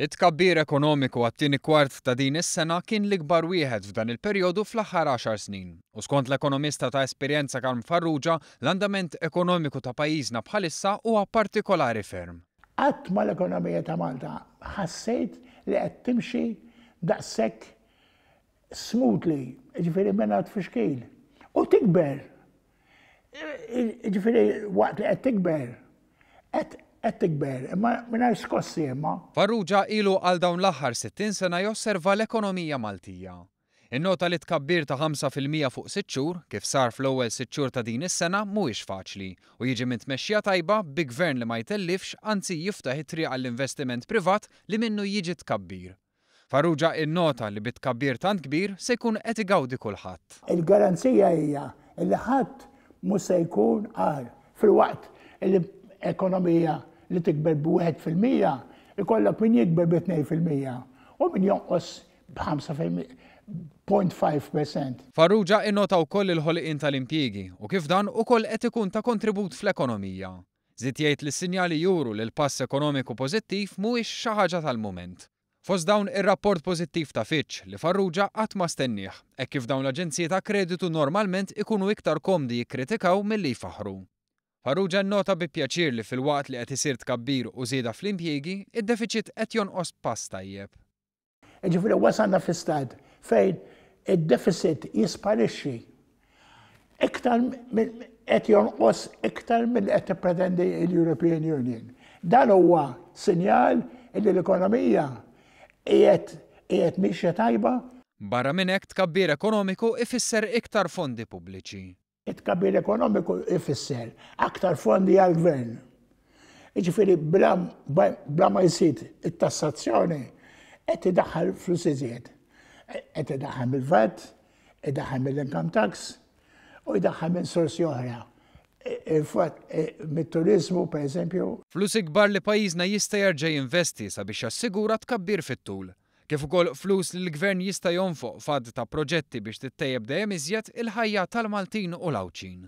It-kabbir ekonomiku għat-tieni kwart ta' din is-sena kien l-ikbar wieħed f'dan il-perjodu fl-aħħar 10 snin. U skont l-ekonomista ta' esperjenza Karm Farrugia, l-andament ekonomiku ta' pajjiżna bħalissa huwa partikolari ferm. Qatt ma l-ekonomija ta' Malta ħassejt li qed timxi daqshekk smoothly, ġifieri minn tfixkil. U tikber. Ġifieri waqt li qed tikber qed tikber, imma mingħajr skossi imma. Farrugia ilu għal dawn l-aħħar 60 sena josserva l-ekonomija Maltija. In-nota li tkabbir ta' 5% fuq 6 xhur, kif sar fl-ewwel 6 xhur ta' din is-sena mhuwiex faċli u jiġi minn tmexxija tajba bi gvern li ma jtellifx anzi jiftaħ it-triq għall-investiment privat li minnu jiġi tkabbir. Farrugia in-nota li bitkabbir tant kbir se jkun qed igawdi kulħadd. Il-garanzija hija li ħadd mhux se jkun għar fil-waqt l-ekonomija li tikber b fil-mija, ikollok min jikber b fil-mija u min jonqos b'5.5%. Farrugia innota wkoll il-ħolqien tal-impjiegi u kif dan ukoll qed ikun ta' kontribut fl-ekonomija. Zitjajt jgħid li sinjali juru li l-pass ekonomiku pożittiv mhuwiex xi ħaġa tal-mument. Fost dawn ir-rapport pożittiv ta' Fitch li Farrugia qatt ma stennieh, hekk kif dawn l-aġenziji ta' kreditu normalment ikunu iktar komdi jikkritikaw milli faħru. Farrugia nota bi pjaċir li fil-waqt li qed isir tkabbir u żieda fl-impjiegi, id-deficit qed jonqos pass tajjeb. Ġifieri wasalna fi stad fejn id-deficit jisparixxi iktar qed jonqos iktar mill qed pretendi l-European Union. Dan huwa sinjal li l-ekonomija qiegħed qiegħed mixja tajba. Barra minn hekk tkabbir ekonomiku ifisser iktar fondi pubbliċi it-kabir ekonomiku ifisser aktar fondi għal-gvern. Iġifiri, bla ma jisit it-tassazzjoni, id idaħħal flus iżjed. id idaħħal mil vat id idaħħal mil income tax u id idaħħal mil sorsi uħra. Infat, mit-turizmu, per eżempju. Flus ikbar li pajizna jista' jerġa' jinvesti sabiex assigura tkabbir fit-tul kif ukoll flus li l-gvern jista' jonfoq fad ta' proġetti biex tittejjeb dejjem iżjed il-ħajja tal-Maltin u l-Awċin.